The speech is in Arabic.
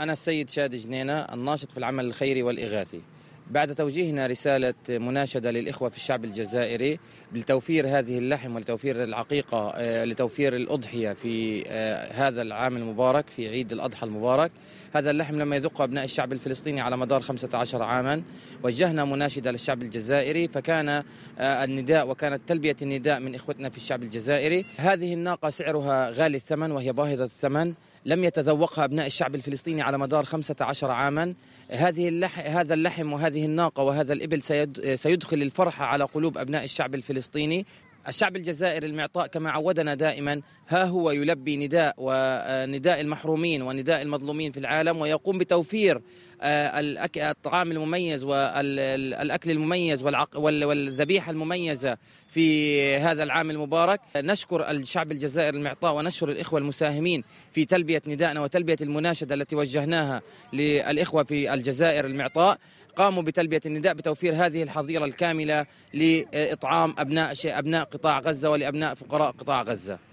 أنا السيد شادي جنينة الناشط في العمل الخيري والإغاثي بعد توجيهنا رسالة مناشدة للإخوة في الشعب الجزائري لتوفير هذه اللحم ولتوفير العقيقة آه، لتوفير الأضحية في آه، هذا العام المبارك في عيد الأضحى المبارك هذا اللحم لما يذقه أبناء الشعب الفلسطيني على مدار 15 عاما وجهنا مناشدة للشعب الجزائري فكان آه، النداء وكانت تلبية النداء من إخوتنا في الشعب الجزائري هذه الناقة سعرها غالي الثمن وهي باهظة الثمن لم يتذوقها ابناء الشعب الفلسطيني على مدار 15 عاما هذه اللح هذا اللحم وهذه الناقه وهذا الابل سيد سيدخل الفرحه على قلوب ابناء الشعب الفلسطيني الشعب الجزائري المعطاء كما عودنا دائما ها هو يلبي نداء ونداء آه، المحرومين ونداء المظلومين في العالم ويقوم بتوفير آه، الطعام المميز والاكل المميز والذبيحه المميزه في هذا العام المبارك نشكر الشعب الجزائري المعطاء ونشكر الاخوه المساهمين في تلبيه ندائنا وتلبيه المناشده التي وجهناها للاخوه في الجزائر المعطاء قاموا بتلبية النداء بتوفير هذه الحظيرة الكاملة لإطعام أبناء أبناء قطاع غزة ولأبناء فقراء قطاع غزة